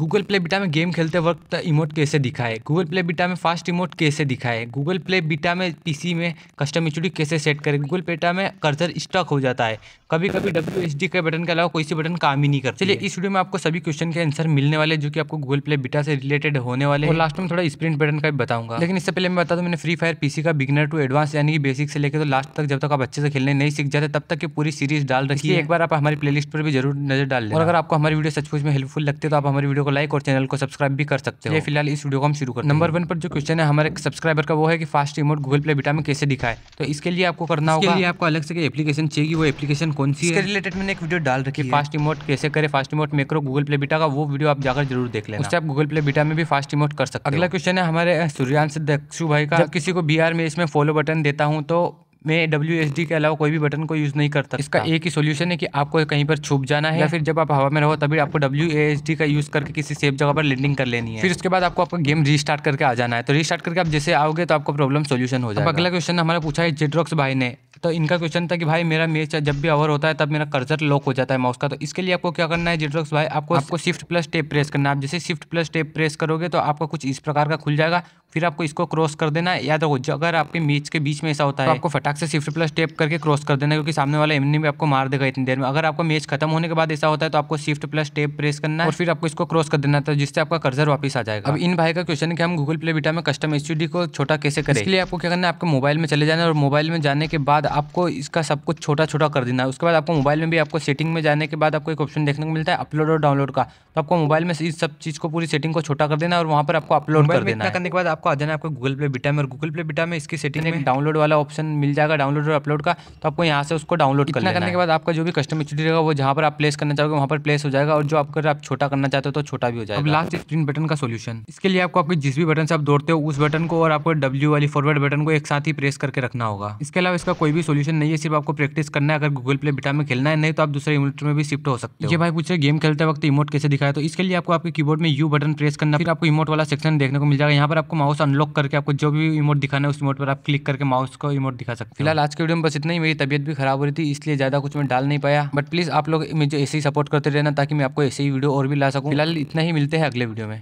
Google play beta में game खेलते वक्त इमोट कैसे दिखा है गूगल प्ले बीटा में फास्ट इमोट कैसे दिखाए गूगल प्ले बीटा में पीसी में कस्टम एच कैसे सेट करें गूगल पेटा में कर्जर स्टॉक हो जाता है कभी कभी डब्ल्यू के बटन के अलावा कोई सी बटन काम ही नहीं करते चलिए इस वीडियो में आपको सभी क्वेश्चन के आंसर मिलने वाले जो कि आपको गूगल प्ले बिटा से रिलेटेड होने वाले और लास्ट में थोड़ा स्प्रिंट बटन का भी बताऊंगा लेकिन इससे पहले मैं बता दूं मैंने फ्री फायर पीसी का बिगनर टू एडवांस यानी कि बेसिक से लेकर तो लास्ट तक जब तक आप अच्छे से खेलने नहीं सीख जाते तब तक की पूरी सीरीज डाल रखी है एक बार आप हमारी प्ले पर भी जरूर नजर डाल और अगर आपको हमारी वीडियो सचमुच में हेल्पफुल लगती है तो आप हमारी वीडियो को लाइक और चैनल को सब्सक्राइब भी कर सकते हैं फिलहाल इस वीडियो को हम शुरू करते नंबर वन पर जो क्वेश्चन है हमारे सब्सक्राइबर का वो है कि fast remote Google play beta में कैसे दिखाए तो इसके लिए आपको करना होगा आपको अलग से एप्लीकेशन चाहिए वो एप्लीकेशन कौन सी इसके रिलेटेड मैंने एक वीडियो डाल रखी है फास्ट इमोट कैसे करें fast emote macro Google play beta का वो वीडियो आप जाकर जरूर देख लेना उससे आप गूगल प्ले बीटा में भी फास्ट रिमोट कर सकते अगला क्वेश्चन है हमारे सूर्यांश दक्षु भाई का किसी को बिहार में इसमें फॉलो बटन देता हूँ तो में डब्ल्यू के अलावा कोई भी बटन को यूज़ नहीं करता इसका एक ही सोल्यूशन है कि आपको कहीं पर छुप जाना है या फिर जब आप हवा में रहो तभी आपको डब्ल्यू का यूज़ करके किसी सेफ जगह पर लैंडिंग कर लेनी है फिर उसके बाद आपको आपका गेम रीस्टार्ट करके आ जाना है तो रीस्टार्ट करके आप जैसे आओगे तो आपका प्रॉब्लम सोल्यूशन हो जाएगा अगला क्वेश्चन हमारा पूछा है जेड्रॉक्स भाई ने तो इनका क्वेश्चन था कि भाई मेरा मेच जब भी ओवर होता है तब मेरा कर्जर लॉक हो जाता है माउस का तो इसके लिए आपको क्या करना है जेड्रॉक्स भाई आपको आपको शिफ्ट प्लस टेप प्रेस करना है आप जैसे शिफ्ट प्लस टेप प्रेस करोगे तो आपका कुछ इस प्रकार का खुल जाएगा फिर आपको इसको क्रॉस कर देना है या तो अगर आपके मेच के बीच में ऐसा होता तो है आपको फटाक फटाक से शिफ्ट प्लस टेप करके क्रॉस कर देना क्योंकि सामने वाला भी आपको मार देगा इतनी देर में अगर आपका मैच खत्म होने के बाद ऐसा होता है तो आपको शिफ्ट प्लस टेप प्रेस करना है और फिर आपको इसको क्रॉस कर देना था जिससे आपका कर्जर वापस आ जाएगा अब इन भाई का क्वेश्चन है कि हम गूगल प्ले बीटा में कस्टम एच को छोटा कैसे करें इसलिए आपको क्या करना है आपके मोबाइल में चले जाना और मोबाइल में जाने के बाद आपको इसका सब कुछ छोटा छोटा कर देना है उसके बाद आपको मोबाइल में भी आपको सेटिंग में जाने के बाद आपको एक ऑप्शन देखने को मिलता है अपलोड और डाउनलोड का तो आपको मोबाइल में इस सब चीज़ को पूरी सेटिंग को छोटा कर देना और वहाँ पर आपको अपलोड कर देना करने के बाद आपको आ जाना है आपको गूगल प्ले बीटा में और गूगल प्ले बीटा में इसकी सेटिंग में डाउनलोड वाला ऑप्शन मिल जाए जाएगा डाउनलोड और अपलोड का तो आपको यहाँ से उसको डाउनलोड करना करने के बाद आपका जो भी कस्टम एच रहेगा वो जहाँ पर आप प्लेस करना चाहोगे वहाँ पर प्लेस हो जाएगा और जो अगर आप छोटा करना चाहते हो तो छोटा भी हो जाएगा लास्ट स्क्रीन बटन का सोल्यूशन इसके लिए आपको आपके जिस भी बटन से आप दौड़ते हो उस बटन को और आपको डब्ल्यू वाली फॉरवर्ड बटन को एक साथ ही प्रेस करके रखना होगा इसके अलावा इसका कोई भी सोल्यूशन नहीं है सिर्फ आपको प्रैक्टिस करना है अगर गूगल प्ले बिटा में खेलना है नहीं तो आप दूसरे इमोटर में भी शिफ्ट हो सकते हो ये भाई पूछ रहे गेम खेलते वक्त इमोट कैसे दिखाया तो इसके लिए आपको आपके कीबोर्ड में यू बटन प्रेस करना फिर आपको इमोट वाला सेक्शन देखने को मिल जाएगा यहाँ पर आपको माउस अनलॉक करके आपको जो भी इमोट दिखाना है उस इमोट पर आप क्लिक करके माउस को इमोट दिखा सकते फिलहाल आज के वीडियो में बस इतना ही मेरी तबियत भी खराब हो रही थी इसलिए ज़्यादा कुछ मैं डाल नहीं पाया बट प्लीज़ आप लोग मुझे ऐसे ही सपोर्ट करते रहना ताकि मैं आपको ऐसे ही वीडियो और भी ला सकूँ फिलहाल इतना ही मिलते हैं अगले वीडियो में